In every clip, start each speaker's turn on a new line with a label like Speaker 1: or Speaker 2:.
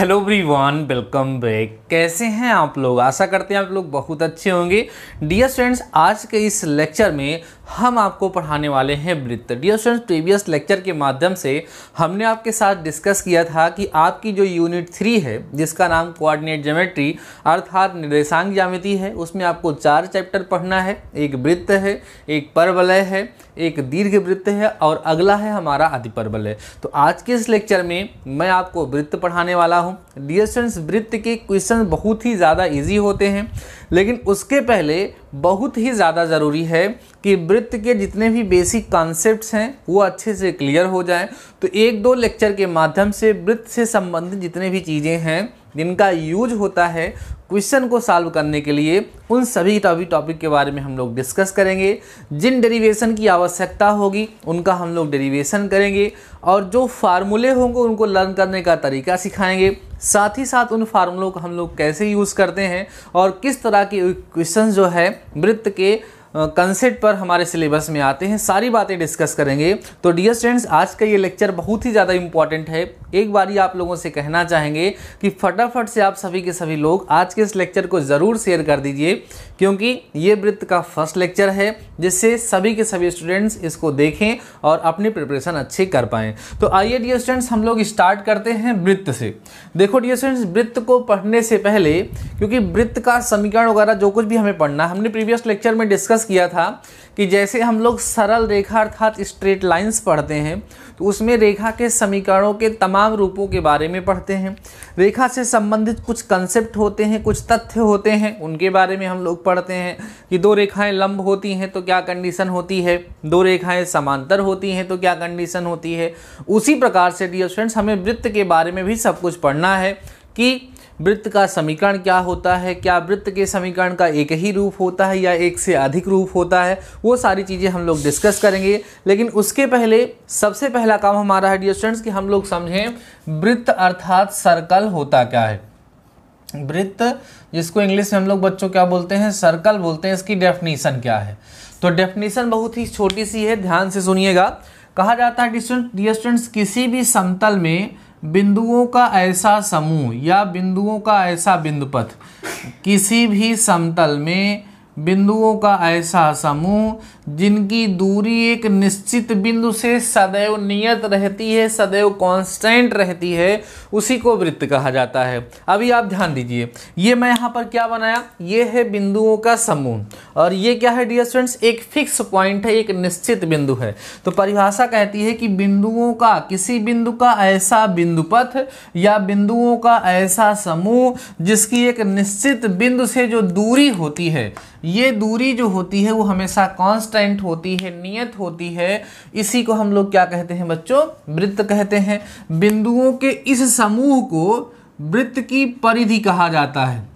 Speaker 1: hello everyone welcome back कैसे हैं आप लोग आशा करते हैं आप लोग बहुत अच्छे होंगे डियर स्टूडेंट्स आज के इस लेक्चर में हम आपको पढ़ाने वाले हैं वृत्त डियर स्टूडेंट्स प्रीवियस लेक्चर के माध्यम से हमने आपके साथ डिस्कस किया था कि आपकी जो यूनिट थ्री है जिसका नाम कोऑर्डिनेट ज्योमेट्री अर्थात निर्देशांक ज्यामिति है उसमें आपको चार चैप्टर पढ़ना है एक वृत्त है एक परवलय है एक दीर्घ वृत्त है और अगला है हमारा अधिपरवलय तो आज के इस लेक्चर में मैं आपको वृत्त पढ़ाने वाला हूँ हूँ डियर स्टूडेंट्स वृत्त के क्वेश्चन बहुत ही ज़्यादा ईजी होते हैं लेकिन उसके पहले बहुत ही ज़्यादा ज़रूरी है कि वृत्त के जितने भी बेसिक कॉन्सेप्ट हैं वो अच्छे से क्लियर हो जाएं तो एक दो लेक्चर के माध्यम से वृत्त से संबंधित जितने भी चीज़ें हैं जिनका यूज होता है क्वेश्चन को सॉल्व करने के लिए उन सभी टॉपिक टॉपिक के बारे में हम लोग डिस्कस करेंगे जिन डेरिवेशन की आवश्यकता होगी उनका हम लोग डेरिवेशन करेंगे और जो फार्मूले होंगे उनको लर्न करने का तरीका सिखाएंगे साथ ही साथ उन फार्मूलों को हम लोग कैसे यूज़ करते हैं और किस तरह होगा कि क्वेश्चन जो है वृत्त के कंसेप्ट पर हमारे सिलेबस में आते हैं सारी बातें डिस्कस करेंगे तो डियर स्टूडेंट्स आज का ये लेक्चर बहुत ही ज़्यादा इंपॉर्टेंट है एक बार ही आप लोगों से कहना चाहेंगे कि फटाफट से आप सभी के सभी लोग आज के इस लेक्चर को ज़रूर शेयर कर दीजिए क्योंकि ये वृत्त का फर्स्ट लेक्चर है जिससे सभी के सभी स्टूडेंट्स इसको देखें और अपनी प्रिपरेशन अच्छी कर पाएँ तो आइए डियर स्टूडेंट्स हम लोग स्टार्ट करते हैं वृत्त से देखो डियर स्टूडेंट्स वृत्त को पढ़ने से पहले क्योंकि वृत्त का समीकरण वगैरह जो कुछ भी हमें पढ़ना हमने प्रीवियस लेक्चर में डिस्कस डिस्कस किया था कि जैसे हम लोग सरल रेखा अर्थात स्ट्रेट लाइंस पढ़ते हैं तो उसमें रेखा के समीकरणों के तमाम रूपों के बारे में पढ़ते हैं रेखा से संबंधित कुछ कंसेप्ट होते हैं कुछ तथ्य होते हैं उनके बारे में हम लोग पढ़ते हैं कि दो रेखाएं लंब होती हैं तो क्या कंडीशन होती है दो रेखाएं समांतर होती हैं तो क्या कंडीशन होती है उसी प्रकार से डियर फ्रेंड्स हमें वृत्त के बारे में भी सब कुछ पढ़ना है कि वृत्त का समीकरण क्या होता है क्या वृत्त के समीकरण का एक ही रूप होता है या एक से अधिक रूप होता है वो सारी चीज़ें हम लोग डिस्कस करेंगे लेकिन उसके पहले सबसे पहला काम हमारा है डियर स्टूडेंट्स कि हम लोग समझें वृत्त अर्थात सर्कल होता क्या है वृत्त जिसको इंग्लिश में हम लोग बच्चों क्या बोलते हैं सर्कल बोलते हैं इसकी डेफिनीसन क्या है तो डेफिनीसन बहुत ही छोटी सी है ध्यान से सुनिएगा कहा जाता है डियर स्टूडेंट्स किसी भी समतल में बिंदुओं का ऐसा समूह या बिंदुओं का ऐसा बिंदुपथ किसी भी समतल में बिंदुओं का ऐसा समूह जिनकी दूरी एक निश्चित बिंदु से सदैव नियत रहती है सदैव कांस्टेंट रहती है उसी को वृत्त कहा जाता है अभी आप ध्यान दीजिए ये मैं यहाँ पर क्या बनाया ये है बिंदुओं का समूह और ये क्या है डियर स्टूडेंट्स एक फिक्स पॉइंट है एक निश्चित बिंदु है तो परिभाषा कहती है कि बिंदुओं का किसी बिंदु का ऐसा बिंदु पथ या बिंदुओं का ऐसा समूह जिसकी एक निश्चित बिंदु से जो दूरी होती है ये दूरी जो होती है वो हमेशा कांस्टेंट होती है नियत होती है इसी को हम लोग क्या कहते हैं बच्चों वृत्त कहते हैं बिंदुओं के इस समूह को वृत्त की परिधि कहा जाता है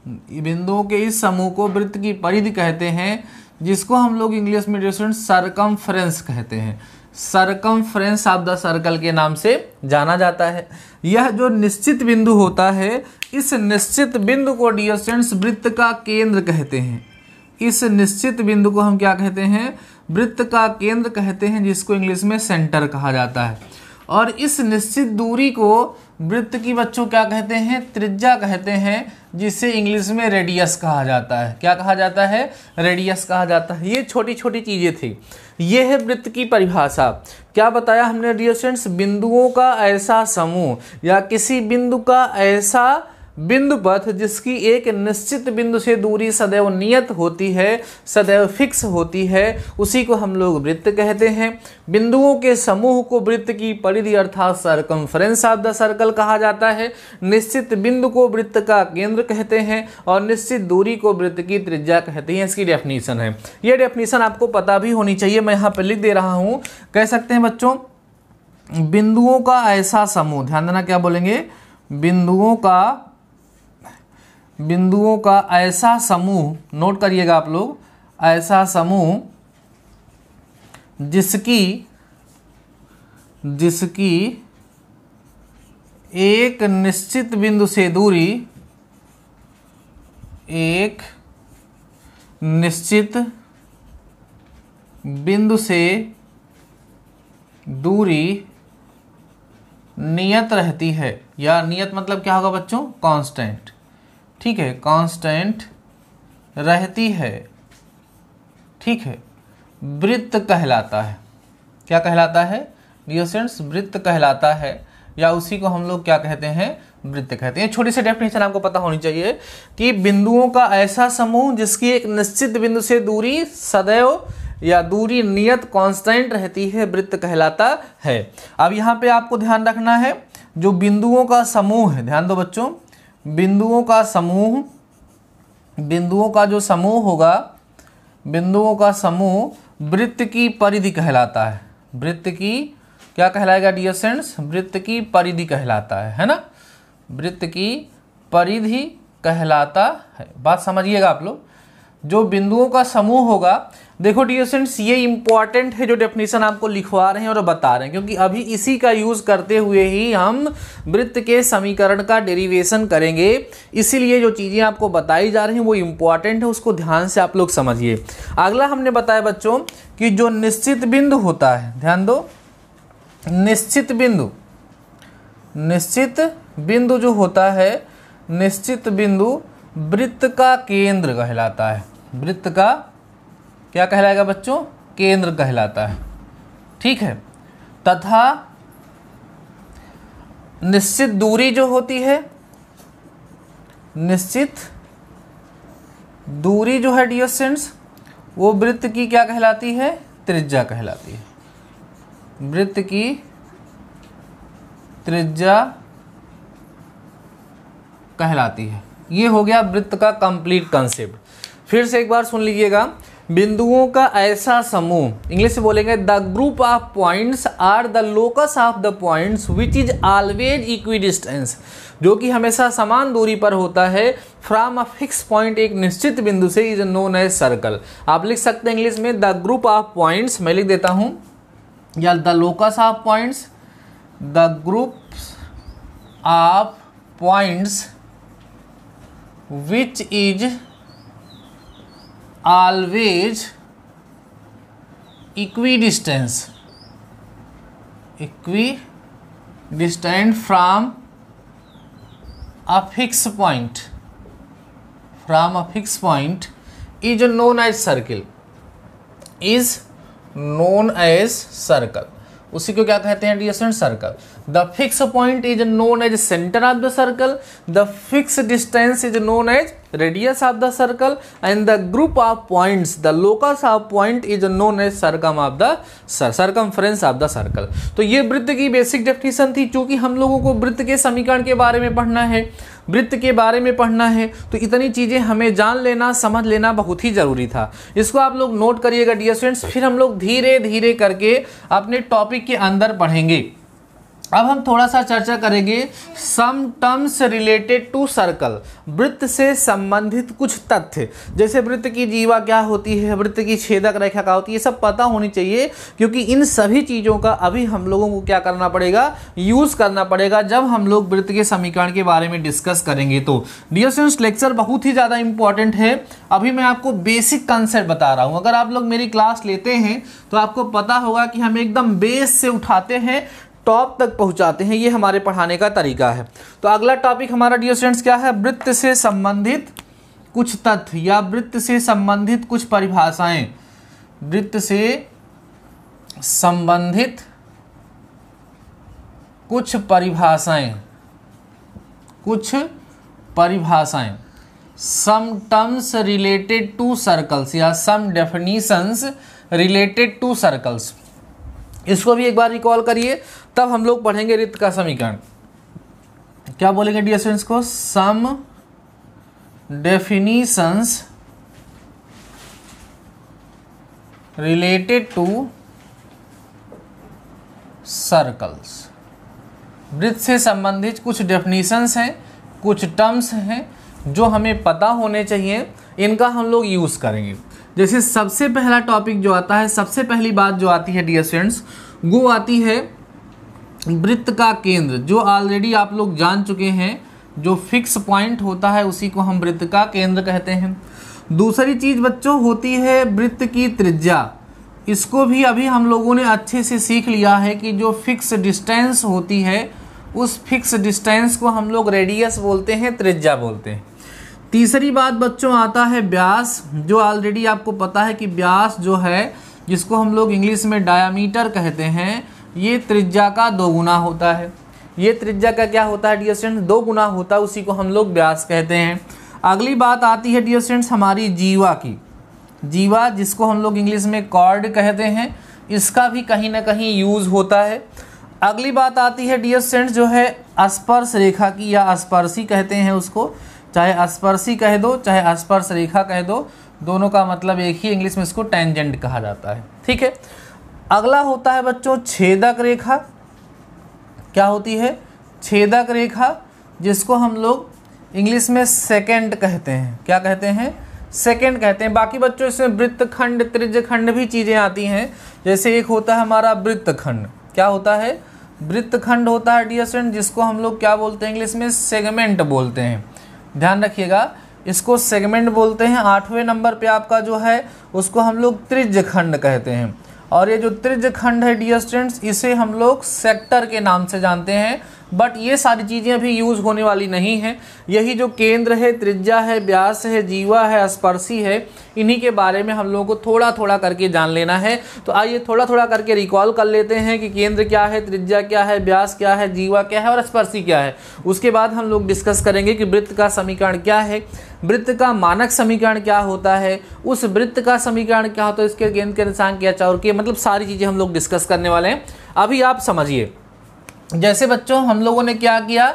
Speaker 1: बिंदुओं के इस समूह को वृत्त की परिधि कहते हैं जिसको हम लोग इंग्लिश में स्टूडेंट सरकम कहते हैं circumference of the circle के नाम से जाना जाता है यह जो निश्चित बिंदु होता है इस निश्चित बिंदु को डियर स्टूडेंट्स वृत्त का केंद्र कहते हैं इस निश्चित बिंदु को हम क्या कहते हैं वृत्त का केंद्र कहते हैं जिसको इंग्लिश में सेंटर कहा जाता है और इस निश्चित दूरी को वृत्त की बच्चों क्या कहते हैं त्रिज्या कहते हैं जिसे इंग्लिश में रेडियस कहा जाता है क्या कहा जाता है रेडियस कहा जाता है ये छोटी छोटी चीज़ें थी ये है वृत्त की परिभाषा क्या बताया हमने डियर बिंदुओं का ऐसा समूह या किसी बिंदु का ऐसा बिंदु पथ जिसकी एक निश्चित बिंदु से दूरी सदैव नियत होती है सदैव फिक्स होती है उसी को हम लोग वृत्त कहते हैं बिंदुओं के समूह को वृत्त की परिधि अर्थात सर्कम्फ्रेंस ऑफ द सर्कल कहा जाता है निश्चित बिंदु को वृत्त का केंद्र कहते हैं और निश्चित दूरी को वृत्त की त्रिज्या कहते हैं इसकी डेफिनीसन है ये डेफिनीसन आपको पता भी होनी चाहिए मैं यहाँ पर लिख दे रहा हूँ कह सकते हैं बच्चों बिंदुओं का ऐसा समूह ध्यान देना क्या बोलेंगे बिंदुओं का बिंदुओं का ऐसा समूह नोट करिएगा आप लोग ऐसा समूह जिसकी जिसकी एक निश्चित बिंदु से दूरी एक निश्चित बिंदु से दूरी नियत रहती है या नियत मतलब क्या होगा बच्चों कांस्टेंट ठीक है कांस्टेंट रहती है ठीक है वृत्त कहलाता है क्या कहलाता है डियोसेंट्स वृत्त कहलाता है या उसी को हम लोग क्या कहते हैं वृत्त कहते हैं छोटी सी डेफिनेशन आपको पता होनी चाहिए कि बिंदुओं का ऐसा समूह जिसकी एक निश्चित बिंदु से दूरी सदैव या दूरी नियत कांस्टेंट रहती है वृत्त कहलाता है अब यहाँ पे आपको ध्यान रखना है जो बिंदुओं का समूह है ध्यान दो बच्चों बिंदुओं का समूह बिंदुओं का जो समूह होगा बिंदुओं का समूह वृत्त की परिधि कहलाता है वृत्त की क्या कहलाएगा डियर वृत्त की परिधि कहलाता है है ना वृत्त की परिधि कहलाता है बात समझिएगा आप लोग जो बिंदुओं का समूह होगा देखो डियोसेंट्स ये इंपॉर्टेंट है जो डेफिनेशन आपको लिखवा रहे हैं और बता रहे हैं क्योंकि अभी इसी का यूज़ करते हुए ही हम वृत्त के समीकरण का डेरिवेशन करेंगे इसीलिए जो चीज़ें आपको बताई जा रही हैं वो इम्पॉर्टेंट है उसको ध्यान से आप लोग समझिए अगला हमने बताया बच्चों कि जो निश्चित बिंदु होता है ध्यान दो निश्चित बिंदु निश्चित बिंदु जो होता है निश्चित बिंदु वृत्त का केंद्र कहलाता है वृत्त का क्या कहलाएगा बच्चों केंद्र कहलाता है ठीक है तथा निश्चित दूरी जो होती है निश्चित दूरी जो है डियोसेंट्स वो वृत्त की क्या कहलाती है त्रिज्या कहलाती है वृत्त की त्रिज्या कहलाती है ये हो गया वृत्त का कंप्लीट कंसेप्ट फिर से एक बार सुन लीजिएगा बिंदुओं का ऐसा समूह इंग्लिश से बोलेंगे the group of points are the locus of the points which is always equidistance जो कि हमेशा समान दूरी पर होता है फ्रॉम अ फिक्स पॉइंट एक निश्चित बिंदु से इज नोन एज सर्कल आप लिख सकते हैं इंग्लिश में द ग्रुप ऑफ पॉइंट्स मैं लिख देता हूं या the locus of points the group of points which is always equidistance equidistant from a fixed point from a fixed point is known as circle is known as circle उसी को क्या कहते हैं dear circle the fix point is known as centre of the circle the fix distance is known as radius of the circle and the group of point the locus of point is known as circum of the circumference of the circle तो ये वृत्त की basic definition थी चूंकि हम लोगों को वृत्त के समीकरण के बारे में पढ़ना है वृत्त के बारे में पढ़ना है तो इतनी चीज़ें हमें जान लेना समझ लेना बहुत ही ज़रूरी था इसको आप लोग नोट करिएगा डियर स्टूडेंट्स फिर हम लोग धीरे धीरे करके अपने टॉपिक के अंदर पढ़ेंगे अब हम थोड़ा सा चर्चा करेंगे some terms related to circle वृत्त से संबंधित कुछ तथ्य जैसे वृत्त की जीवा क्या होती है वृत्त की छेदक रेखा क्या होती है ये सब पता होनी चाहिए क्योंकि इन सभी चीज़ों का अभी हम लोगों को क्या करना पड़ेगा यूज़ करना पड़ेगा जब हम लोग वृत्त के समीकरण के बारे में डिस्कस करेंगे तो डी एस लेक्चर बहुत ही ज़्यादा इंपॉर्टेंट है अभी मैं आपको बेसिक कंसेप्ट बता रहा हूँ अगर आप लोग मेरी क्लास लेते हैं तो आपको पता होगा कि हम एकदम बेस से उठाते हैं टॉप तक पहुंचाते हैं ये हमारे पढ़ाने का तरीका है तो अगला टॉपिक हमारा डियर स्टूडेंट्स क्या है वृत्त से संबंधित कुछ तथ्य या वृत्त से संबंधित कुछ परिभाषाएं वृत्त से संबंधित कुछ परिभाषाएं कुछ परिभाषाएं some terms related to circles या some definitions related to circles इसको भी एक बार रिकॉल करिए तब हम लोग पढ़ेंगे रित का समीकरण क्या बोलेंगे डी एस को some definitions related to circles वृत्त से संबंधित कुछ डेफिनीशंस हैं कुछ टर्म्स हैं जो हमें पता होने चाहिए इनका हम लोग यूज़ करेंगे जैसे सबसे पहला टॉपिक जो आता है सबसे पहली बात जो आती है डियर स्टूडेंट्स वो आती है वृत्त का केंद्र जो ऑलरेडी आप लोग जान चुके हैं जो फिक्स पॉइंट होता है उसी को हम वृत्त का केंद्र कहते हैं दूसरी चीज़ बच्चों होती है वृत्त की त्रिज्या इसको भी अभी हम लोगों ने अच्छे से सीख लिया है कि जो फिक्स डिस्टेंस होती है उस फिक्स डिस्टेंस को हम लोग रेडियस बोलते हैं त्रिज्या बोलते हैं तीसरी बात बच्चों आता है ब्यास जो ऑलरेडी आपको पता है कि ब्यास जो है जिसको हम लोग इंग्लिश में डायामीटर कहते हैं ये त्रिज्या का दो गुना होता है ये त्रिज्या का क्या होता है डियर स्टूडेंट्स दो गुना होता है उसी को हम लोग ब्यास कहते हैं अगली बात आती है डियर स्टेंट्स हमारी जीवा की जीवा जिसको हम लोग इंग्लिश में कॉर्ड कहते हैं इसका भी कहीं ना कहीं यूज़ होता है अगली बात आती है डियर स्टेंट्स जो है स्पर्श रेखा की या स्पर्शी कहते हैं उसको चाहे स्पर्शी कह दो चाहे स्पर्श रेखा कह दो दोनों का मतलब एक ही इंग्लिश में इसको टेंजेंट कहा जाता है ठीक है अगला होता है बच्चों छेदक रेखा क्या होती है छेदक रेखा जिसको हम लोग इंग्लिश में सेकेंड कहते हैं क्या कहते हैं सेकेंड कहते हैं बाकी बच्चों इसमें वृत्तखंड त्रिज्यखंड भी चीज़ें आती हैं जैसे एक होता है हमारा वृत्तखंड क्या होता है वृत्तखंड होता है डियर स्टूडेंट जिसको हम लोग क्या बोलते हैं इंग्लिश में सेगमेंट बोलते हैं ध्यान रखिएगा इसको सेगमेंट बोलते हैं आठवें नंबर पे आपका जो है उसको हम लोग त्रिज खंड कहते हैं और ये जो त्रिज खंड है डियर स्टूडेंट्स इसे हम लोग सेक्टर के नाम से जानते हैं बट ये सारी चीज़ें अभी यूज़ होने वाली नहीं हैं यही जो केंद्र है त्रिज्या है व्यास है जीवा है स्पर्शी है इन्हीं के बारे में हम लोगों को थोड़ा थोड़ा करके जान लेना है तो आइए थोड़ा थोड़ा करके रिकॉल कर लेते हैं कि केंद्र क्या है त्रिज्या क्या है व्यास क्या है जीवा क्या है और स्पर्शी क्या है उसके बाद हम लोग डिस्कस करेंगे कि वृत्त का समीकरण क्या है वृत्त का मानक समीकरण क्या होता है उस वृत्त का समीकरण क्या होता है इसके केंद्र के निशान क्या चाहिए मतलब सारी चीज़ें हम लोग डिस्कस करने वाले हैं अभी आप समझिए जैसे बच्चों हम लोगों ने क्या किया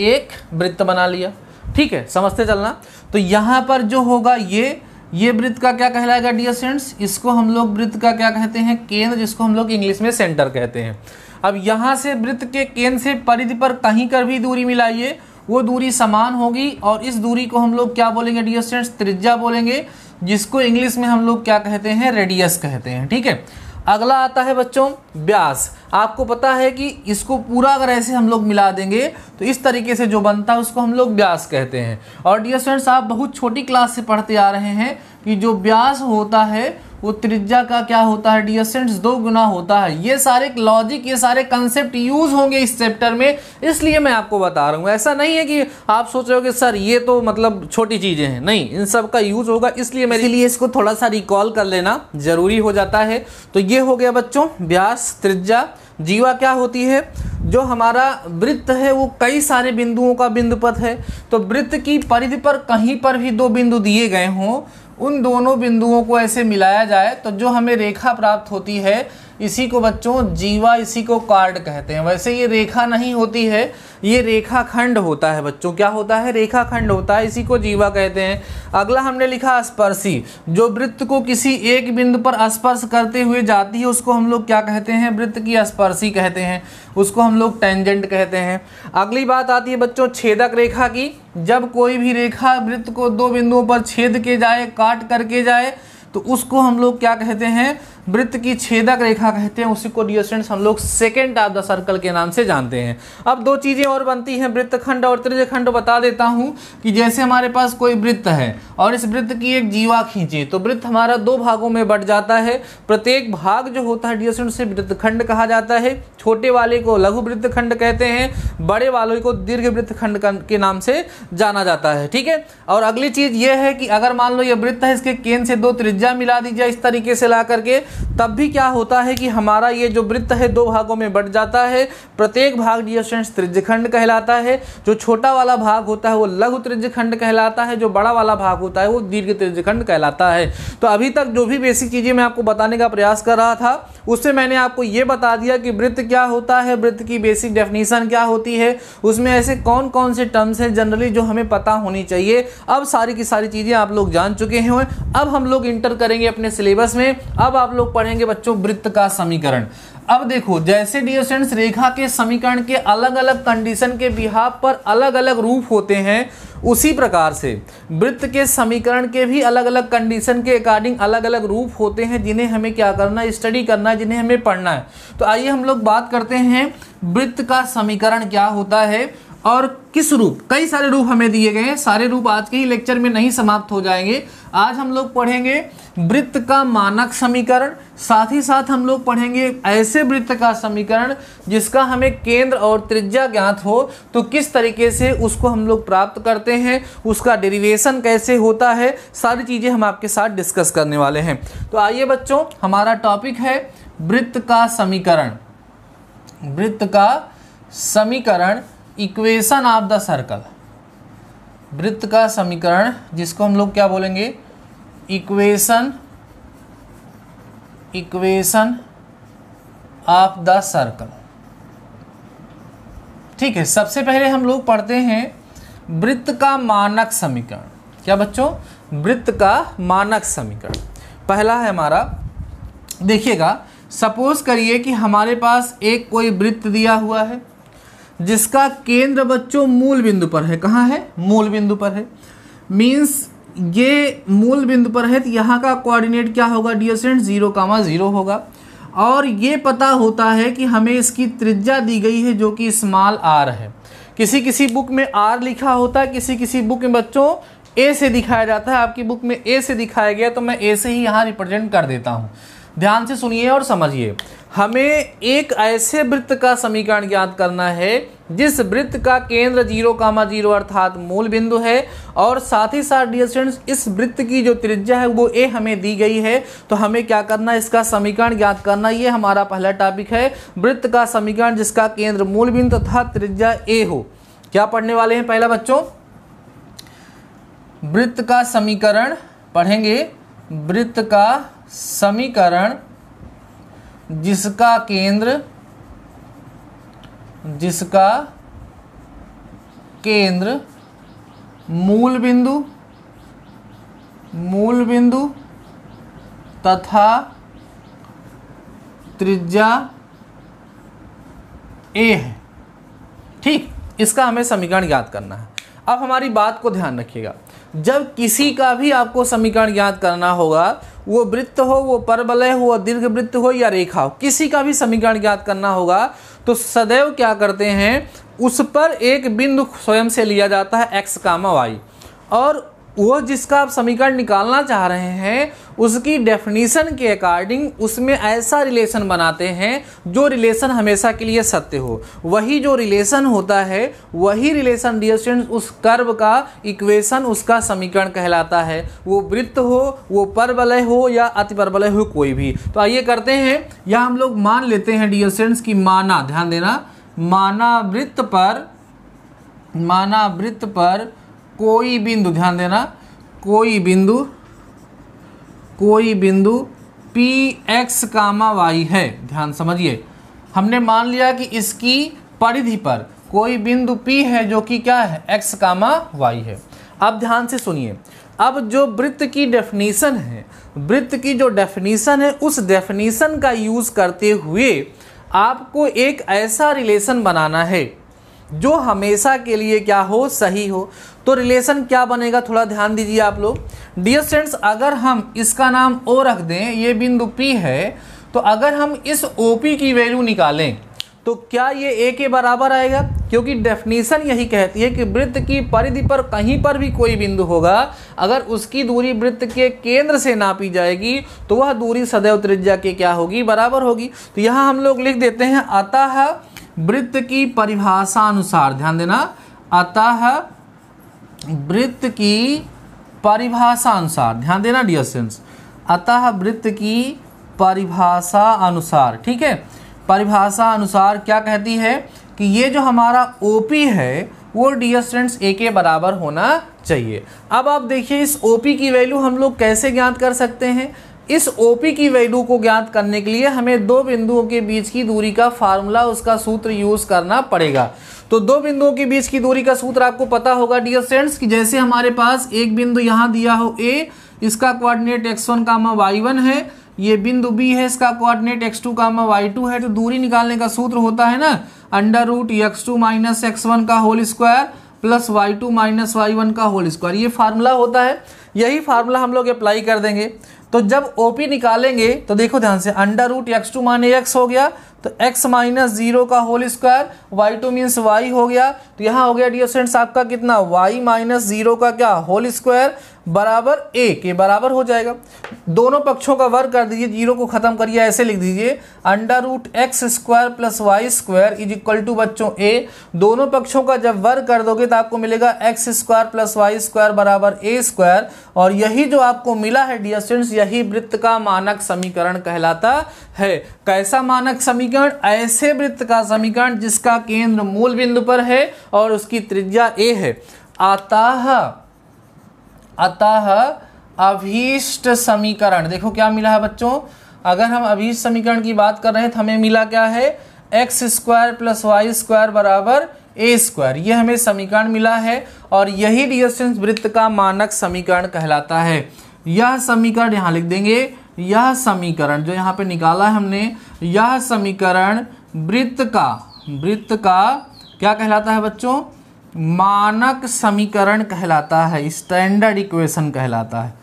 Speaker 1: एक वृत्त बना लिया ठीक है समझते चलना तो यहाँ पर जो होगा ये ये वृत्त का क्या कहलाएगा डियर इसको हम लोग वृत्त का क्या कहते हैं केंद्र जिसको हम लोग इंग्लिश में सेंटर कहते हैं अब यहाँ से वृत्त के केंद्र से परिधि पर कहीं कर भी दूरी मिलाइए वो दूरी समान होगी और इस दूरी को हम लोग क्या बोलेंगे डियर स्टूडेंट्स त्रिज्या बोलेंगे जिसको इंग्लिश में हम लोग क्या कहते हैं रेडियस कहते हैं ठीक है अगला आता है बच्चों ब्यास आपको पता है कि इसको पूरा अगर ऐसे हम लोग मिला देंगे तो इस तरीके से जो बनता है उसको हम लोग ब्यास कहते हैं और डियर स्टूडेंट्स आप बहुत छोटी क्लास से पढ़ते आ रहे हैं कि जो ब्यास होता है वो त्रिज्या का क्या होता है डिस्टेंस दो गुना होता है ये सारे लॉजिक ये सारे कंसेप्ट यूज़ होंगे इस चैप्टर में इसलिए मैं आपको बता रहा हूँ ऐसा नहीं है कि आप सोच रहे हो कि सर ये तो मतलब छोटी चीज़ें हैं नहीं इन सब का यूज़ होगा इसलिए मेरे लिए इसको थोड़ा सा रिकॉल कर लेना ज़रूरी हो जाता है तो ये हो गया बच्चों व्यास त्रिज्या जीवा क्या होती है जो हमारा वृत्त है वो कई सारे बिंदुओं का बिंदुपथ है तो वृत्त की परिधि पर कहीं पर भी दो बिंदु दिए गए हों उन दोनों बिंदुओं को ऐसे मिलाया जाए तो जो हमें रेखा प्राप्त होती है इसी को बच्चों जीवा इसी को कार्ड कहते हैं वैसे ये रेखा नहीं होती है ये रेखाखंड होता है बच्चों क्या होता है रेखाखंड होता है इसी को जीवा कहते हैं अगला हमने लिखा स्पर्शी जो वृत्त को किसी एक बिंदु पर स्पर्श करते हुए जाती है उसको हम लोग क्या कहते हैं वृत्त की स्पर्शी कहते हैं उसको हम लोग टेंजेंट कहते हैं अगली बात आती है बच्चों छेदक रेखा की जब कोई भी रेखा वृत्त को दो बिंदुओं पर छेद के जाए काट करके जाए तो उसको हम लोग क्या कहते हैं वृत्त की छेदक रेखा कहते हैं उसी को डियर स्टूडेंट्स हम लोग सेकेंड ऑफ द सर्कल के नाम से जानते हैं अब दो चीज़ें और बनती हैं वृत्त खंड और त्रिजखंड बता देता हूँ कि जैसे हमारे पास कोई वृत्त है और इस वृत्त की एक जीवा खींचे तो वृत्त हमारा दो भागों में बट जाता है प्रत्येक भाग जो होता है डियर स्टूडेंट्स वृत्त खंड कहा जाता है छोटे वाले को लघु वृत्त खंड कहते हैं बड़े वालों को दीर्घ वृत्त खंड के नाम से जाना जाता है ठीक है और अगली चीज़ ये है कि अगर मान लो ये वृत्त है इसके केंद्र से दो त्रिज्या मिला दी जाए इस तरीके से ला करके तब भी क्या होता है कि हमारा ये जो वृत्त है दो भागों में बढ़ जाता है प्रत्येक भाग डी स्टूडेंट्स त्रिज्यखंड कहलाता है जो छोटा वाला भाग होता है वो लघु त्रिज्यखंड कहलाता है जो बड़ा वाला भाग होता है वो दीर्घ त्रिज्यखंड कहलाता है तो अभी तक जो भी बेसिक चीज़ें मैं आपको बताने का प्रयास कर रहा था उससे मैंने आपको ये बता दिया कि वृत्त क्या होता है वृत्त की बेसिक डेफिनेशन क्या होती है उसमें ऐसे कौन कौन से टर्म्स हैं जनरली जो हमें पता होनी चाहिए अब सारी की सारी चीज़ें आप लोग जान चुके हैं अब हम लोग इंटर करेंगे अपने सिलेबस में अब आप लोग लोग पढ़ेंगे बच्चों वृत्त का समीकरण अब देखो जैसे डियोसेंस रेखा के समीकरण के अलग अलग कंडीशन के बिहाब पर अलग अलग रूप होते हैं उसी प्रकार से वृत्त के समीकरण के भी अलग अलग कंडीशन के अकॉर्डिंग अलग अलग रूप होते हैं जिन्हें हमें क्या करना है स्टडी करना है जिन्हें हमें पढ़ना है तो आइए हम लोग बात करते हैं वृत्त का समीकरण क्या होता है और किस रूप कई सारे रूप हमें दिए गए हैं सारे रूप आज के ही लेक्चर में नहीं समाप्त हो जाएंगे आज हम लोग पढ़ेंगे वृत्त का मानक समीकरण साथ ही साथ हम लोग पढ़ेंगे ऐसे वृत्त का समीकरण जिसका हमें केंद्र और त्रिज्या ज्ञात हो तो किस तरीके से उसको हम लोग प्राप्त करते हैं उसका डेरिवेशन कैसे होता है सारी चीज़ें हम आपके साथ डिस्कस करने वाले हैं तो आइए बच्चों हमारा टॉपिक है वृत्त का समीकरण वृत्त का समीकरण इक्वेशन ऑफ द सर्कल वृत्त का समीकरण जिसको हम लोग क्या बोलेंगे equation equation of the circle ठीक है सबसे पहले हम लोग पढ़ते हैं वृत्त का मानक समीकरण क्या बच्चों वृत्त का मानक समीकरण पहला है हमारा देखिएगा सपोज करिए कि हमारे पास एक कोई वृत्त दिया हुआ है जिसका केंद्र बच्चों मूल बिंदु पर है कहाँ है मूल बिंदु पर है मीन्स ये मूल बिंदु पर है तो यहाँ का कोऑर्डिनेट क्या होगा डियर जीरो कामा जीरो होगा और ये पता होता है कि हमें इसकी त्रिज्या दी गई है जो कि स्मॉल आर है किसी किसी बुक में आर लिखा होता है किसी किसी बुक में बच्चों ए से दिखाया जाता है आपकी बुक में ए से दिखाया गया तो मैं ए से ही यहाँ रिप्रेजेंट कर देता हूँ ध्यान से सुनिए और समझिए हमें एक ऐसे वृत्त का समीकरण ज्ञात करना है जिस वृत्त का केंद्र जीरो कामा जीरो अर्थात मूल बिंदु है और साथ ही साथ डियर स्टूडेंट्स इस वृत्त की जो त्रिज्या है वो ए हमें दी गई है तो हमें क्या करना है इसका समीकरण ज्ञात करना ये हमारा पहला टॉपिक है वृत्त का समीकरण जिसका केंद्र मूल बिंदु तथा त्रिज्या ए हो क्या पढ़ने वाले हैं पहला बच्चों वृत्त का समीकरण पढ़ेंगे वृत्त का समीकरण जिसका केंद्र जिसका केंद्र मूल बिंदु मूल बिंदु तथा त्रिज्या ए है ठीक इसका हमें समीकरण याद करना है अब हमारी बात को ध्यान रखिएगा जब किसी का भी आपको समीकरण याद करना होगा वो वृत्त हो वो परबलय हो वह दीर्घ वृत्त हो या रेखा हो किसी का भी समीकरण ज्ञात करना होगा तो सदैव क्या करते हैं उस पर एक बिंदु स्वयं से लिया जाता है एक्स कामा वाई और वो जिसका आप समीकरण निकालना चाह रहे हैं उसकी डेफिनेशन के अकॉर्डिंग उसमें ऐसा रिलेशन बनाते हैं जो रिलेशन हमेशा के लिए सत्य हो वही जो रिलेशन होता है वही रिलेशन डियर स्टूडेंट्स उस कर्व का इक्वेशन उसका समीकरण कहलाता है वो वृत्त हो वो परवलय हो या अति परवलय हो कोई भी तो आइए करते हैं या हम लोग मान लेते हैं डियर स्टूडेंट्स की माना ध्यान देना माना वृत्त पर माना वृत्त पर कोई बिंदु ध्यान देना कोई बिंदु कोई बिंदु पी एक्स कामा वाई है ध्यान समझिए हमने मान लिया कि इसकी परिधि पर कोई बिंदु पी है जो कि क्या है एक्स कामा वाई है अब ध्यान से सुनिए अब जो वृत्त की डेफिनेशन है वृत्त की जो डेफिनीसन है उस डेफिनीसन का यूज़ करते हुए आपको एक ऐसा रिलेशन बनाना है जो हमेशा के लिए क्या हो सही हो तो रिलेशन क्या बनेगा थोड़ा ध्यान दीजिए आप लोग डियर स्टूडेंट्स अगर हम इसका नाम ओ रख दें ये बिंदु पी है तो अगर हम इस ओ पी की वैल्यू निकालें तो क्या ये ए के बराबर आएगा क्योंकि डेफिनेशन यही कहती है कि वृत्त की परिधि पर कहीं पर भी कोई बिंदु होगा अगर उसकी दूरी वृत्त के केंद्र से नापी जाएगी तो वह दूरी सदैव त्रिज्या के क्या होगी बराबर होगी तो यहाँ हम लोग लिख देते हैं अतः वृत्त की परिभाषा अनुसार ध्यान देना अतः वृत्त की परिभाषा अनुसार ध्यान देना डियर अतः वृत्त की परिभाषा अनुसार ठीक है परिभाषा अनुसार क्या कहती है कि ये जो हमारा ओपी है वो डियर ए के बराबर होना चाहिए अब आप देखिए इस ओपी की वैल्यू हम लोग कैसे ज्ञात कर सकते हैं इस ओ पी की वैल्यू को ज्ञात करने के लिए हमें दो बिंदुओं के बीच की दूरी का फार्मूला उसका सूत्र यूज़ करना पड़ेगा तो दो बिंदुओं के बीच की दूरी का सूत्र आपको पता होगा डियर स्टूडेंट्स कि जैसे हमारे पास एक बिंदु यहाँ दिया हो ए इसका coordinate x one comma y one है ये बिंदु बी है इसका कोऑर्डिनेट एक्स टू का वाई टू है तो दूरी निकालने का सूत्र होता है ना under root x two minus x one का whole square plus y two minus y one का होल स्क्वायर ये फार्मूला होता है यही फार्मूला हम लोग अप्लाई कर देंगे तो जब ओपी निकालेंगे तो देखो ध्यान से अंडर रूट एक्स टू माने एक्स हो गया तो x माइनस जीरो का whole square y two means y हो गया तो यहाँ हो गया डियर स्टूडेंट्स आपका कितना y माइनस जीरो का क्या होल स्क्वायर बराबर ए के बराबर हो जाएगा दोनों पक्षों का वर्ग कर दीजिए जीरो को ख़त्म करिए ऐसे लिख दीजिए under root x square plus y square is equal to बच्चों ए दोनों पक्षों का जब वर्ग कर दोगे तो आपको मिलेगा x square plus y square बराबर ए स्क्वायर और यही जो आपको मिला है डियर यही वृत्त का मानक समीकरण कहलाता है कैसा मानक समीकरण समीकरण ऐसे वृत्त का समीकरण जिसका केंद्र मूल बिंदु पर है और उसकी त्रिज्या ए है अतः अतः अभीष्ट समीकरण देखो क्या मिला है बच्चों अगर हम अभीष्ट समीकरण की बात कर रहे हैं तो हमें मिला क्या है x square plus y square बराबर ए स्क्वायर यह हमें समीकरण मिला है और यही डिस्टेंस वृत्त का मानक समीकरण कहलाता है यह समीकरण यहाँ लिख देंगे यह समीकरण जो यहाँ पे निकाला है हमने यह समीकरण वृत्त का वृत्त का क्या कहलाता है बच्चों मानक समीकरण कहलाता है स्टैंडर्ड इक्वेशन कहलाता है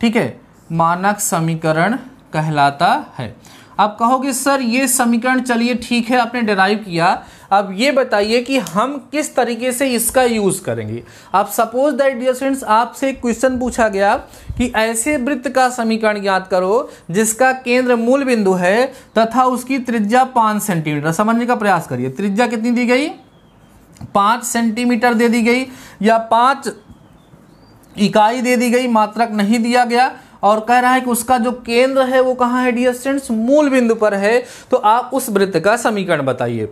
Speaker 1: ठीक है मानक समीकरण कहलाता है आप कहोगे सर ये समीकरण चलिए ठीक है आपने डिराइव किया अब ये बताइए कि हम किस तरीके से इसका यूज़ करेंगे अब सपोज दैट डियर स्टूडेंट्स आपसे क्वेश्चन पूछा गया कि ऐसे वृत्त का समीकरण ज्ञात करो जिसका केंद्र मूल बिंदु है तथा उसकी त्रिज्या पाँच सेंटीमीटर समझने का प्रयास करिए त्रिज्या कितनी दी गई पाँच सेंटीमीटर दे दी गई या पाँच इकाई दे दी गई मात्रक नहीं दिया गया और कह रहा है कि उसका जो केंद्र है वो कहाँ है डियर स्टूडेंट्स मूल बिंदु पर है तो आप उस वृत्त का समीकरण बताइए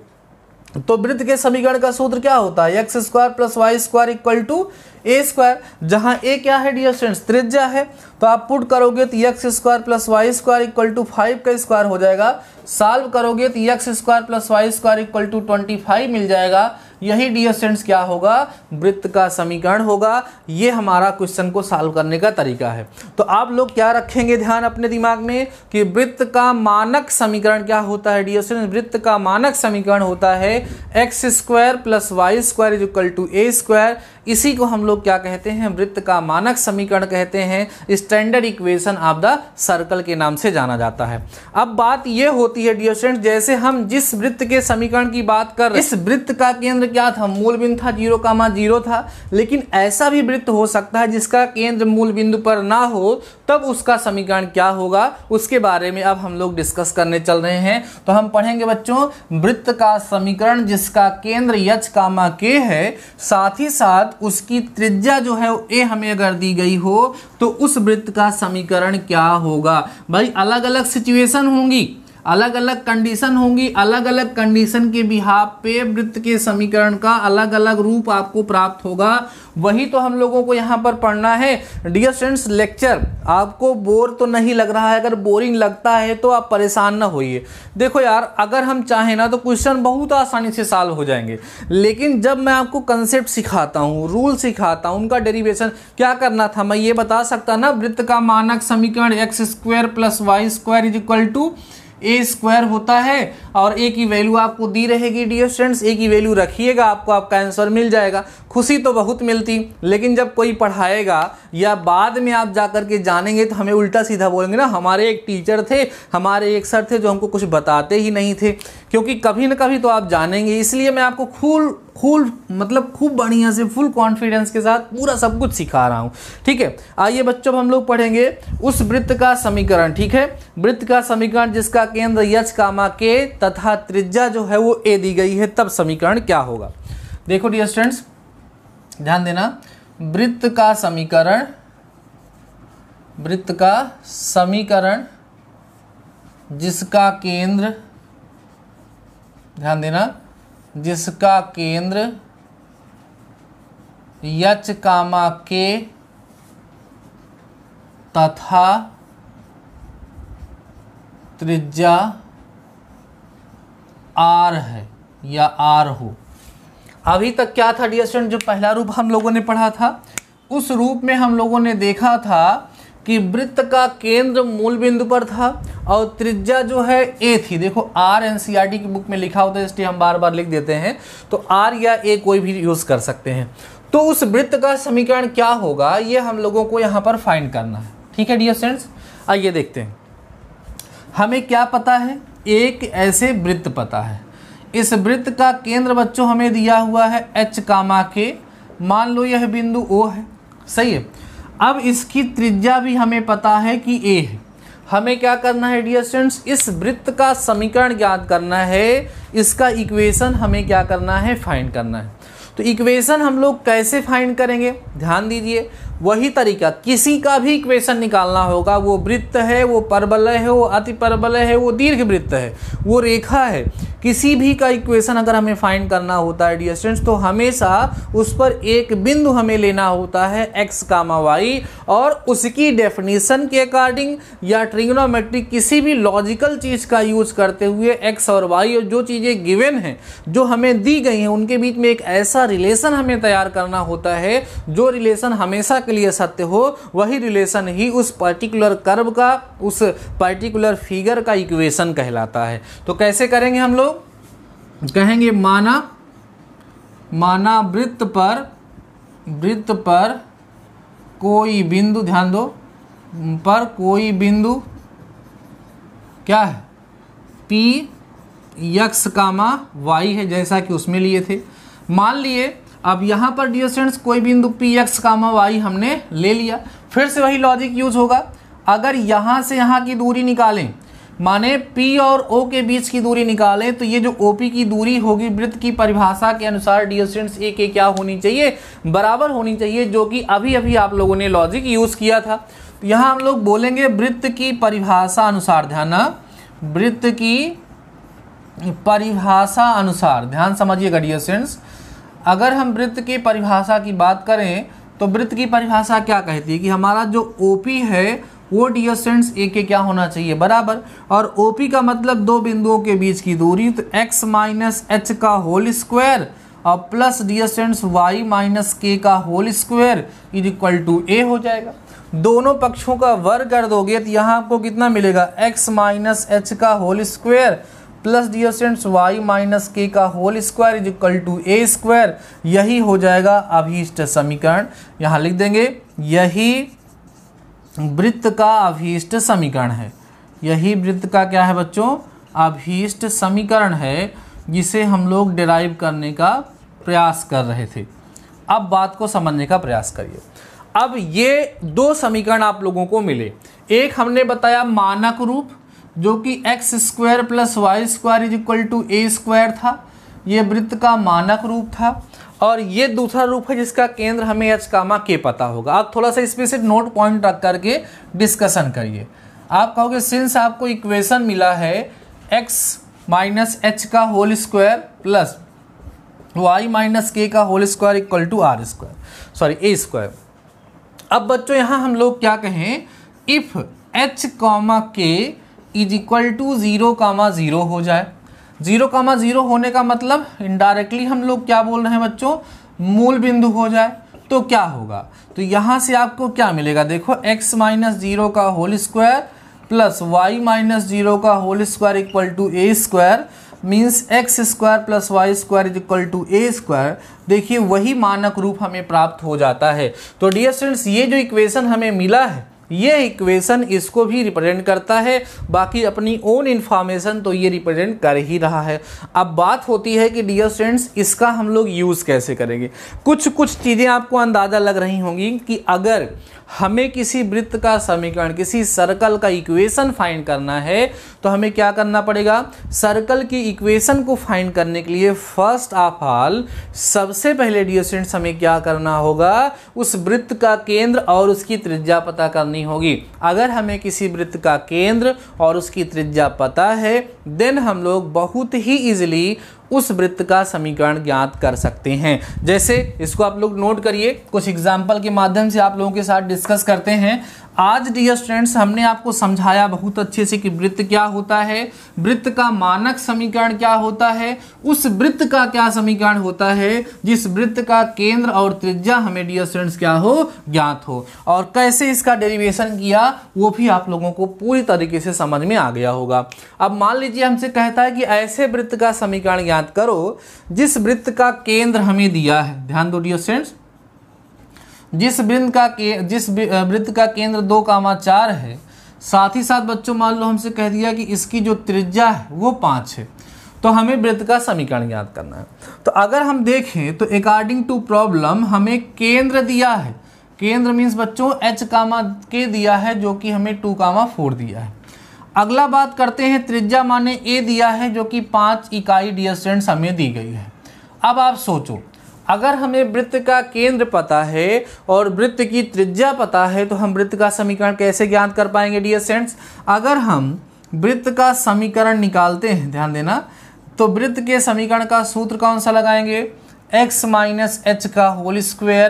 Speaker 1: तो वृत्त के समीकरण का सूत्र क्या होता है x square plus y square equal to a square जहां ए क्या है डियर स्टूडेंट्स त्रिज्या है तो आप पुट करोगे तो x square plus y square equal to five का स्क्वायर हो जाएगा साल्व करोगे तो x square plus y square equal to twenty five मिल जाएगा यही डियर क्या होगा वृत्त का समीकरण होगा ये हमारा क्वेश्चन को सॉल्व करने का तरीका है तो आप लोग क्या रखेंगे ध्यान अपने दिमाग में कि वृत्त का मानक समीकरण क्या होता है डियर वृत्त का मानक समीकरण होता है x square plus y square is equal to a square इसी को हम लोग क्या कहते हैं वृत्त का मानक समीकरण कहते हैं standard equation of the circle के नाम से जाना जाता है अब बात यह होती है डियर स्टूडेंट जैसे हम जिस वृत्त के समीकरण की बात कर इस वृत्त का केंद्र क्या था मूल बिंदु था जीरो कामा जीरो था लेकिन ऐसा भी वृत्त हो सकता है जिसका केंद्र मूल बिंदु पर ना हो तब उसका समीकरण क्या होगा उसके बारे में अब हम लोग डिस्कस करने चल रहे हैं तो हम पढ़ेंगे बच्चों वृत्त का समीकरण जिसका केंद्र यच कामा के है साथ ही साथ उसकी त्रिज्या जो है ए हमें अगर दी गई हो तो उस वृत्त का समीकरण क्या होगा भाई अलग अलग सिचुएशन होंगी अलग अलग कंडीशन होंगी अलग अलग कंडीशन के बिहाब पे वृत्त के समीकरण का अलग अलग रूप आपको प्राप्त होगा वही तो हम लोगों को यहाँ पर पढ़ना है डियर स्टूडेंट्स लेक्चर आपको बोर तो नहीं लग रहा है अगर बोरिंग लगता है तो आप परेशान ना होइए देखो यार अगर हम चाहें ना तो क्वेश्चन बहुत आसानी से सॉल्व हो जाएंगे लेकिन जब मैं आपको कंसेप्ट सिखाता हूँ रूल सिखाता हूँ उनका डेरिवेशन क्या करना था मैं ये बता सकता ना वृत्त का मानक समीकरण x square plus y square is equal to a square होता है और ए की वैल्यू आपको दी रहेगी डियर स्टूडेंट्स ए की वैल्यू रखिएगा आपको आपका आंसर मिल जाएगा खुशी तो बहुत मिलती लेकिन जब कोई पढ़ाएगा या बाद में आप जा कर के जानेंगे तो हमें उल्टा सीधा बोलेंगे ना हमारे एक टीचर थे हमारे एक सर थे जो हमको कुछ बताते ही नहीं थे क्योंकि कभी ना कभी तो आप जानेंगे इसलिए मैं आपको खूल फुल मतलब खूब बढ़िया से फुल कॉन्फिडेंस के साथ पूरा सब कुछ सिखा रहा हूँ ठीक है आइए बच्चों हम लोग पढ़ेंगे उस वृत्त का समीकरण ठीक है वृत्त का समीकरण जिसका केंद्र यच कामा के तथा त्रिज्या जो है वो ए दी गई है तब समीकरण क्या होगा देखो डियर स्टूडेंट्स ध्यान देना वृत्त का समीकरण वृत्त का समीकरण जिसका केंद्र ध्यान देना जिसका केंद्र यच कामा के तथा त्रिज्या आर है या आर हो अभी तक क्या था डियर स्टूडेंट जो पहला रूप हम लोगों ने पढ़ा था उस रूप में हम लोगों ने देखा था कि वृत्त का केंद्र मूल बिंदु पर था और त्रिज्या जो है ए थी देखो आर एन e की बुक में लिखा होता है इसलिए हम बार बार लिख देते हैं तो आर या ए कोई भी यूज़ कर सकते हैं तो उस वृत्त का समीकरण क्या होगा ये हम लोगों को यहाँ पर फाइंड करना है ठीक है डियर स्टूडेंट्स आइए देखते हैं हमें क्या पता है एक ऐसे वृत्त पता है इस वृत्त का केंद्र बच्चों हमें दिया हुआ है एच कामा के मान लो यह बिंदु ओ है सही है अब इसकी त्रिज्या भी हमें पता है कि ए है हमें क्या करना है डियर स्टूडेंट्स इस वृत्त का समीकरण ज्ञात करना है इसका इक्वेशन हमें क्या करना है फाइंड करना है तो इक्वेशन हम लोग कैसे फाइंड करेंगे ध्यान दीजिए वही तरीका किसी का भी इक्वेशन निकालना होगा वो वृत्त है वो परबलय है वो अति परबलय है वो दीर्घ वृत्त है वो रेखा है किसी भी का इक्वेशन अगर हमें फाइंड करना होता है डियर स्टूडेंट्स तो हमेशा उस पर एक बिंदु हमें लेना होता है एक्स कामा वाई और उसकी डेफिनेशन के अकॉर्डिंग या ट्रिग्नोमेट्रिक किसी भी लॉजिकल चीज़ का यूज करते हुए एक्स और वाई और जो चीज़ें गिवन हैं जो हमें दी गई हैं उनके बीच में एक ऐसा रिलेशन हमें तैयार करना होता है जो रिलेशन हमेशा तक लिए सत्य हो वही रिलेशन ही उस पर्टिकुलर कर्व का उस पर्टिकुलर फिगर का इक्वेशन कहलाता है तो कैसे करेंगे हम लोग कहेंगे माना माना वृत्त पर वृत्त पर कोई बिंदु ध्यान दो पर कोई बिंदु क्या है पी यक्स कामा वाई है जैसा कि उसमें लिए थे मान लिए अब यहाँ पर डियर स्टूडेंट्स कोई बिंदु पी एक्स कामा वाई हमने ले लिया फिर से वही लॉजिक यूज होगा अगर यहाँ से यहाँ की दूरी निकालें माने P और O के बीच की दूरी निकालें तो ये जो OP की दूरी होगी वृत्त की परिभाषा के अनुसार डियर स्टूडेंट्स ए के क्या होनी चाहिए बराबर होनी चाहिए जो कि अभी अभी आप लोगों ने लॉजिक यूज़ किया था तो यहाँ हम लोग बोलेंगे वृत्त की परिभाषा अनुसार ध्यान वृत्त की परिभाषा अनुसार ध्यान समझिएगा डियर स्टूडेंट्स अगर हम वृत्त की परिभाषा की बात करें तो वृत्त की परिभाषा क्या कहती है कि हमारा जो ओ पी है वो डिस्टेंस ए के क्या होना चाहिए बराबर और ओ पी का मतलब दो बिंदुओं के बीच की दूरी तो एक्स माइनस एच का होल स्क्वायर और plus distance y minus k का whole square is equal to a हो जाएगा दोनों पक्षों का वर्ग कर दोगे तो यहाँ आपको कितना मिलेगा एक्स माइनस एच का whole square plus dear students y minus k का whole square is equal to a square यही हो जाएगा अभीष्ट समीकरण यहाँ लिख देंगे यही वृत्त का अभीष्ट समीकरण है यही वृत्त का क्या है बच्चों अभीष्ट समीकरण है जिसे हम लोग डिराइव करने का प्रयास कर रहे थे अब बात को समझने का प्रयास करिए अब ये दो समीकरण आप लोगों को मिले एक हमने बताया मानक रूप जो कि x square plus y square is equal to a square था ये वृत्त का मानक रूप था और ये दूसरा रूप है जिसका केंद्र हमें एच कामा के पता होगा आप थोड़ा सा इसमें से नोट पॉइंट रख करके डिस्कशन करिए आप कहोगे सिंस आपको इक्वेशन मिला है एक्स माइनस एच का whole square plus y minus k का whole square equal to r square sorry a square अब बच्चों यहाँ हम लोग क्या कहें if h comma k is equal to zero comma zero हो जाए ज़ीरो कामा ज़ीरो होने का मतलब इनडायरेक्टली हम लोग क्या बोल रहे हैं बच्चों मूल बिंदु हो जाए तो क्या होगा तो यहाँ से आपको क्या मिलेगा देखो x माइनस जीरो का whole square plus y minus zero का whole square equal to a square means x square plus y square is equal to a square देखिए वही मानक रूप हमें प्राप्त हो जाता है तो डियर स्टूडेंट्स ये जो इक्वेशन हमें मिला है ये इक्वेशन इसको भी रिप्रेजेंट करता है बाकी अपनी ओन इन्फॉर्मेशन तो ये रिप्रेजेंट कर ही रहा है अब बात होती है कि डियर स्टूडेंट्स इसका हम लोग यूज़ कैसे करेंगे कुछ कुछ चीज़ें आपको अंदाज़ा लग रही होंगी कि अगर हमें किसी वृत्त का समीकरण किसी सर्कल का इक्वेशन फाइंड करना है तो हमें क्या करना पड़ेगा सर्कल की इक्वेशन को फाइंड करने के लिए फर्स्ट ऑफ ऑल सबसे पहले डियर हमें क्या करना होगा उस वृत्त का केंद्र और उसकी त्रिज्या पता करनी होगी अगर हमें किसी वृत्त का केंद्र और उसकी त्रिज्या पता है देन हम लोग बहुत ही ईजिली उस वृत्त का समीकरण ज्ञात कर सकते हैं जैसे इसको आप लोग नोट करिए कुछ एग्जाम्पल के माध्यम से आप लोगों के साथ डिस्कस करते हैं आज डियर स्टूडेंट्स हमने आपको समझाया बहुत अच्छे से कि वृत्त क्या होता है वृत्त का मानक समीकरण क्या होता है उस वृत्त का क्या समीकरण होता है जिस वृत्त का केंद्र और त्रिज्या हमें डियर स्टूडेंट्स क्या हो ज्ञात हो और कैसे इसका डेरिवेशन किया वो भी आप लोगों को पूरी तरीके से समझ में आ गया होगा अब मान लीजिए हमसे कहता है कि ऐसे वृत्त का समीकरण ज्ञात करो जिस वृत्त का केंद्र हमें दिया है ध्यान दो डियर स्टूडेंट्स जिस वृंद का के जिस वृत्त का केंद्र दो कामा चार है साथ ही साथ बच्चों मान लो हमसे कह दिया कि इसकी जो त्रिज्या है वो पाँच है तो हमें वृत्त का समीकरण याद करना है तो अगर हम देखें तो अकॉर्डिंग टू प्रॉब्लम हमें केंद्र दिया है केंद्र मीन्स बच्चों एच कामा के दिया है जो कि हमें टू कामा फोर दिया है अगला बात करते हैं त्रिज्या माने ए दिया है जो कि पाँच इकाई डिस्टेंस हमें दी गई है अब आप सोचो अगर हमें वृत्त का केंद्र पता है और वृत्त की त्रिज्या पता है तो हम वृत्त का समीकरण कैसे ज्ञात कर पाएंगे डियर सेंट्स अगर हम वृत्त का समीकरण निकालते हैं ध्यान देना तो वृत्त के समीकरण का सूत्र कौन सा लगाएंगे x माइनस एच का whole square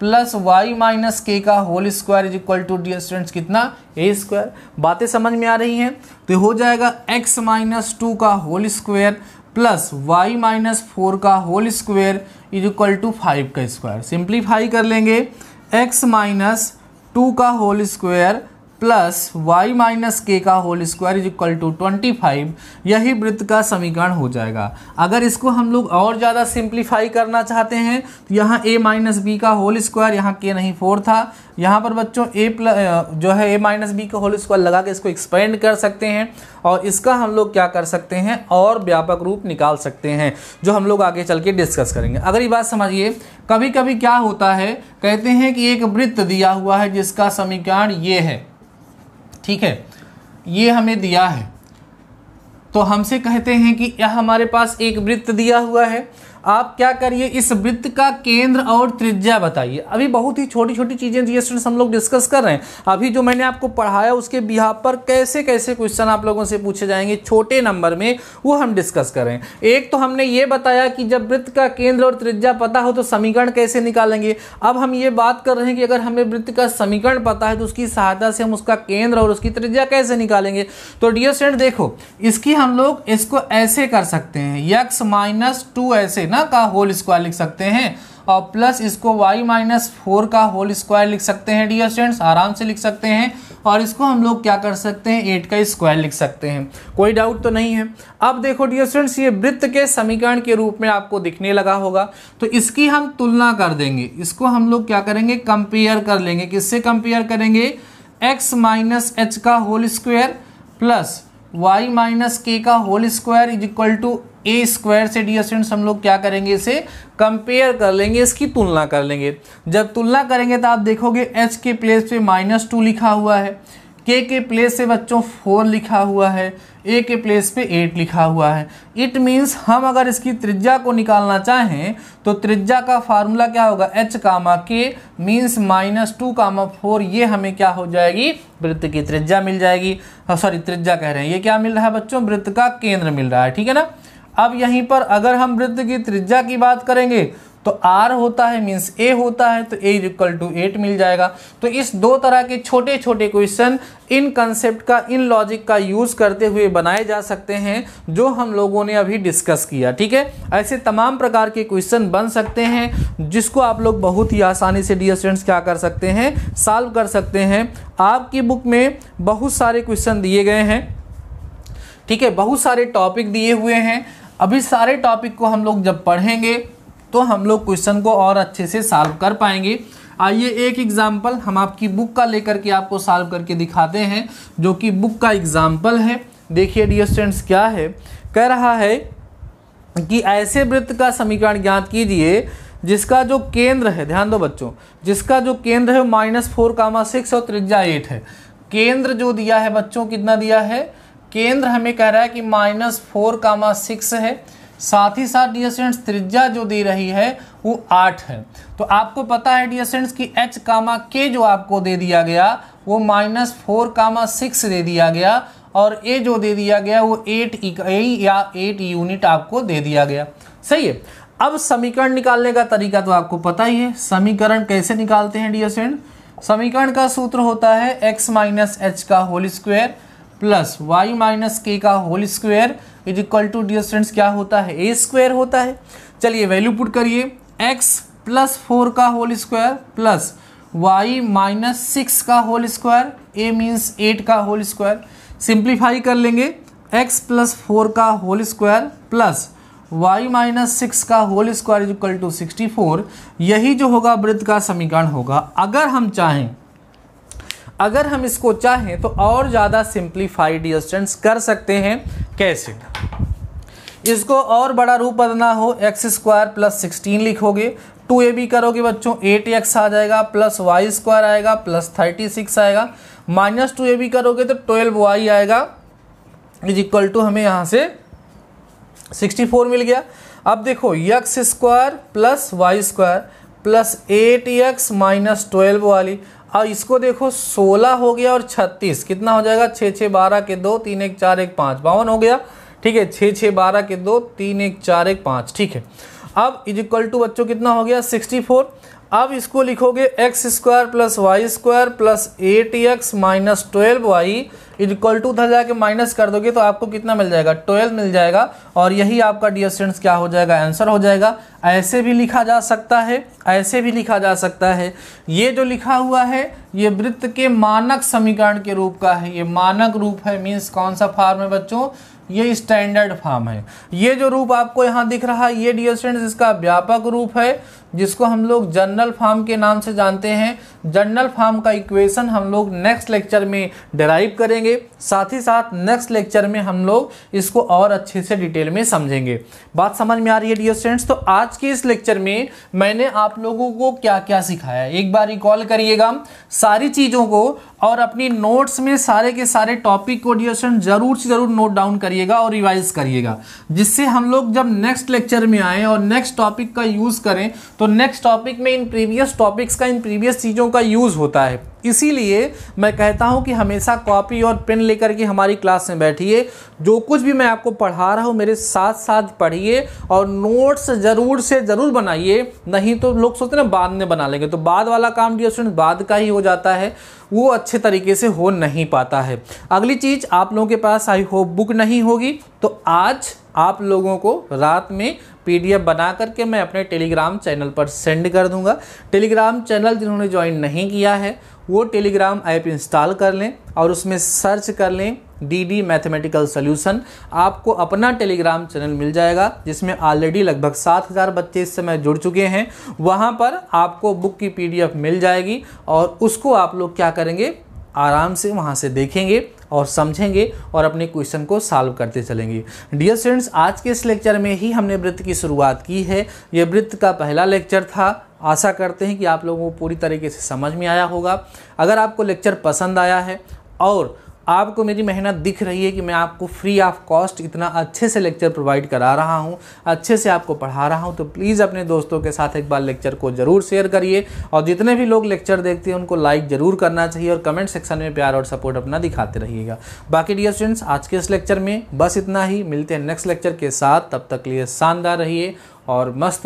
Speaker 1: plus y minus k का whole square is equal to dear students कितना ए स्क्वायर बातें समझ में आ रही हैं तो हो जाएगा x माइनस टू का whole square plus y minus four का whole square is equal to five का स्क्वायर सिंप्लीफाई कर लेंगे एक्स माइनस टू का whole square plus y minus k का whole square is equal to twenty five यही वृत्त का समीकरण हो जाएगा अगर इसको हम लोग और ज़्यादा सिंप्लीफाई करना चाहते हैं तो यहाँ ए माइनस बी का होल स्क्वायर यहाँ के नहीं फोर था यहाँ पर बच्चों ए प्लस जो है ए माइनस बी का होल स्क्वायर लगा के इसको एक्सपेंड कर सकते हैं और इसका हम लोग क्या कर सकते हैं और व्यापक रूप निकाल सकते हैं जो हम लोग आगे चल के डिस्कस करेंगे अगर ये बात समझिए कभी कभी क्या होता है कहते हैं कि एक वृत्त दिया हुआ है जिसका समीकरण ये है ठीक है ये हमें दिया है तो हमसे कहते हैं कि यह हमारे पास एक वृत्त दिया हुआ है आप क्या करिए इस वृत्त का केंद्र और त्रिज्या बताइए अभी बहुत ही छोटी छोटी चीज़ें जी स्टूडेंट्स हम लोग डिस्कस कर रहे हैं अभी जो मैंने आपको पढ़ाया उसके बिहार पर कैसे कैसे क्वेश्चन आप लोगों से पूछे जाएंगे छोटे नंबर में वो हम डिस्कस कर रहे हैं एक तो हमने ये बताया कि जब वृत्त का केंद्र और त्रिज्या पता हो तो समीकरण कैसे निकालेंगे अब हम ये बात कर रहे हैं कि अगर हमें वृत्त का समीकरण पता है तो उसकी सहायता से हम उसका केंद्र और उसकी त्रिज्या कैसे निकालेंगे तो डियर स्टूडेंट देखो इसकी हम लोग इसको ऐसे कर सकते हैं यक्स माइनस टू ऐसे ना का होल स्क्वायर लिख सकते हैं और प्लस इसको वाई माइनस फोर का होल स्क्वायर लिख सकते हैं डियर स्टूडेंट्स आराम से लिख सकते हैं और इसको हम लोग क्या कर सकते हैं एट का स्क्वायर लिख सकते हैं कोई डाउट तो नहीं है अब देखो डियर स्टूडेंट्स ये वृत्त के समीकरण के रूप में आपको दिखने लगा होगा तो इसकी हम तुलना कर देंगे इसको हम लोग क्या करेंगे कंपेयर कर लेंगे किससे कंपेयर करेंगे एक्स माइनस एच का whole square plus y minus k का whole square is equal to a square से डी स्टूडेंट्स हम लोग क्या करेंगे इसे कंपेयर कर लेंगे इसकी तुलना कर लेंगे जब तुलना करेंगे तो आप देखोगे एच के प्लेस पे माइनस टू लिखा हुआ है के के प्लेस से बच्चों फोर लिखा हुआ है ए के प्लेस पे एट लिखा हुआ है इट मीन्स हम अगर इसकी त्रिज्या को निकालना चाहें तो त्रिज्या का फार्मूला क्या होगा h comma k means minus two comma four ये हमें क्या हो जाएगी वृत्त की त्रिज्या मिल जाएगी सॉरी त्रिज्या कह रहे हैं ये क्या मिल रहा है बच्चों वृत्त का केंद्र मिल रहा है ठीक है ना अब यहीं पर अगर हम वृत्त की त्रिज्या की बात करेंगे तो आर होता है मीन्स ए होता है तो इज इक्वल टू एट मिल जाएगा तो इस दो तरह के छोटे छोटे क्वेश्चन इन कंसेप्ट का इन लॉजिक का यूज़ करते हुए बनाए जा सकते हैं जो हम लोगों ने अभी डिस्कस किया ठीक है ऐसे तमाम प्रकार के क्वेश्चन बन सकते हैं जिसको आप लोग बहुत ही आसानी से डी स्टूडेंट्स क्या कर सकते हैं सॉल्व कर सकते हैं आपकी बुक में बहुत सारे क्वेश्चन दिए गए हैं ठीक है बहुत सारे टॉपिक दिए हुए हैं अभी सारे टॉपिक को हम लोग जब पढ़ेंगे तो हम लोग क्वेश्चन को और अच्छे से सॉल्व कर पाएंगे आइए एक एग्ज़ाम्पल हम आपकी बुक का लेकर के आपको सॉल्व करके दिखाते हैं जो कि बुक का एग्ज़ाम्पल है देखिए डियर स्टूडेंट्स क्या है कह रहा है कि ऐसे वृत्त का समीकरण ज्ञात कीजिए जिसका जो केंद्र है ध्यान दो बच्चों जिसका जो केंद्र है माइनस फोर कामा सिक्स और त्रिज्या एट है केंद्र जो दिया है बच्चों कितना दिया है केंद्र हमें कह रहा है कि माइनस फोर कामा सिक्स है साथ ही साथ डी एसेंट्स त्रिज्या जो दे रही है वो आठ है तो आपको पता है डी एसेंट्स की एच कामा के जो आपको दे दिया गया वो माइनस फोर कामा सिक्स दे दिया गया और ए जो दे दिया गया वो एट इकाई या एट यूनिट आपको दे दिया गया सही है अब समीकरण निकालने का तरीका तो आपको पता ही है समीकरण कैसे निकालते हैं डी एसेंट समीकरण का सूत्र होता है एक्स माइनस एच का whole square plus y minus k का whole square is equal to dear students क्या होता है ए स्क्वायर होता है चलिए वैल्यू पुट करिए एक्स प्लस फोर का whole square plus y minus six का whole square a means eight का होल स्क्वायर सिंप्लीफाई कर लेंगे एक्स प्लस फोर का whole square plus y minus six का whole square is equal to sixty four यही जो होगा वृत्त का समीकरण होगा अगर हम चाहें अगर हम इसको चाहें तो और ज़्यादा सिंप्लीफाइड डिस्टेंस कर सकते हैं कैसे इसको और बड़ा रूप बदलना हो एक्स स्क्वायर प्लस सिक्सटीन लिखोगे टू ए बी करोगे बच्चों एट एक्स आ जाएगा प्लस वाई स्क्वायर आएगा प्लस थर्टी सिक्स आएगा माइनस टू ए बी करोगे तो ट्वेल्व वाई आएगा इज इक्वल टू हमें यहाँ से सिक्सटी फोर मिल गया अब देखो x square plus y square plus eight x minus twelve वाली अब हाँ, इसको देखो सोलह हो गया और छत्तीस कितना हो जाएगा छः छः बारह के दो तीन एक चार एक पाँच बावन हो गया ठीक है छः छः बारह के दो तीन एक चार एक पाँच ठीक है अब इज इक्वल टू बच्चों कितना हो गया सिक्सटी फोर अब इसको लिखोगे x square plus y square plus eight x minus twelve y is equal to उधर जाके माइनस कर दोगे तो आपको कितना मिल जाएगा ट्वेल्व मिल जाएगा और यही आपका डियर स्टूडेंट्स क्या हो जाएगा आंसर हो जाएगा ऐसे भी लिखा जा सकता है ऐसे भी लिखा जा सकता है ये जो लिखा हुआ है ये वृत्त के मानक समीकरण के रूप का है ये मानक रूप है मीन्स कौन सा फार्म है बच्चों ये स्टैंडर्ड फार्म है ये जो रूप आपको यहाँ दिख रहा है ये डियर स्टूडेंट्स इसका व्यापक रूप है जिसको हम लोग जनरल फार्म के नाम से जानते हैं जनरल फार्म का इक्वेशन हम लोग नेक्स्ट लेक्चर में डराइव करेंगे साथ ही साथ नेक्स्ट लेक्चर में हम लोग इसको और अच्छे से डिटेल में समझेंगे बात समझ में आ रही है डियर स्टूडेंट्स तो आज के इस लेक्चर में मैंने आप लोगों को क्या क्या सिखाया एक बार रिकॉल करिएगा सारी चीज़ों को और अपनी नोट्स में सारे के सारे टॉपिक को डियर स्टूडेंट जरूर से जरूर नोट डाउन करिएगा और रिवाइज करिएगा जिससे हम लोग जब नेक्स्ट लेक्चर में आए और नेक्स्ट टॉपिक का यूज़ करें तो नेक्स्ट टॉपिक में इन प्रीवियस टॉपिक्स का इन प्रीवियस चीज़ों का यूज़ होता है इसीलिए मैं कहता हूँ कि हमेशा कॉपी और पेन लेकर के हमारी क्लास में बैठिए जो कुछ भी मैं आपको पढ़ा रहा हूँ मेरे साथ साथ पढ़िए और नोट्स ज़रूर से ज़रूर बनाइए नहीं तो लोग सोचते ना बाद में बना लेंगे तो बाद वाला काम डी स्टूडेंट बाद का ही हो जाता है वो अच्छे तरीके से हो नहीं पाता है अगली चीज़ आप लोगों के पास आई होप बुक नहीं होगी तो आज आप लोगों को रात में पीडीएफ बना करके मैं अपने टेलीग्राम चैनल पर सेंड कर दूंगा टेलीग्राम चैनल जिन्होंने ज्वाइन नहीं किया है वो टेलीग्राम ऐप इंस्टॉल कर लें और उसमें सर्च कर लें डी डी मैथमेटिकल सोल्यूशन आपको अपना टेलीग्राम चैनल मिल जाएगा जिसमें ऑलरेडी लगभग सात हज़ार बच्चे इस समय जुड़ चुके हैं वहाँ पर आपको बुक की पीडीएफ मिल जाएगी और उसको आप लोग क्या करेंगे आराम से वहाँ से देखेंगे और समझेंगे और अपने क्वेश्चन को सॉल्व करते चलेंगे डियर स्टूडेंट्स आज के इस लेक्चर में ही हमने वृत्त की शुरुआत की है ये वृत्त का पहला लेक्चर था आशा करते हैं कि आप लोगों को पूरी तरीके से समझ में आया होगा अगर आपको लेक्चर पसंद आया है और आपको मेरी मेहनत दिख रही है कि मैं आपको फ्री ऑफ कॉस्ट इतना अच्छे से लेक्चर प्रोवाइड करा रहा हूँ अच्छे से आपको पढ़ा रहा हूँ तो प्लीज़ अपने दोस्तों के साथ एक बार लेक्चर को ज़रूर शेयर करिए और जितने भी लोग लेक्चर देखते हैं उनको लाइक ज़रूर करना चाहिए और कमेंट सेक्शन में प्यार और सपोर्ट अपना दिखाते रहिएगा बाकी डियर स्टूडेंट्स आज के इस लेक्चर में बस इतना ही मिलते हैं नेक्स्ट लेक्चर के साथ तब तक लिए शानदार रहिए और मस्त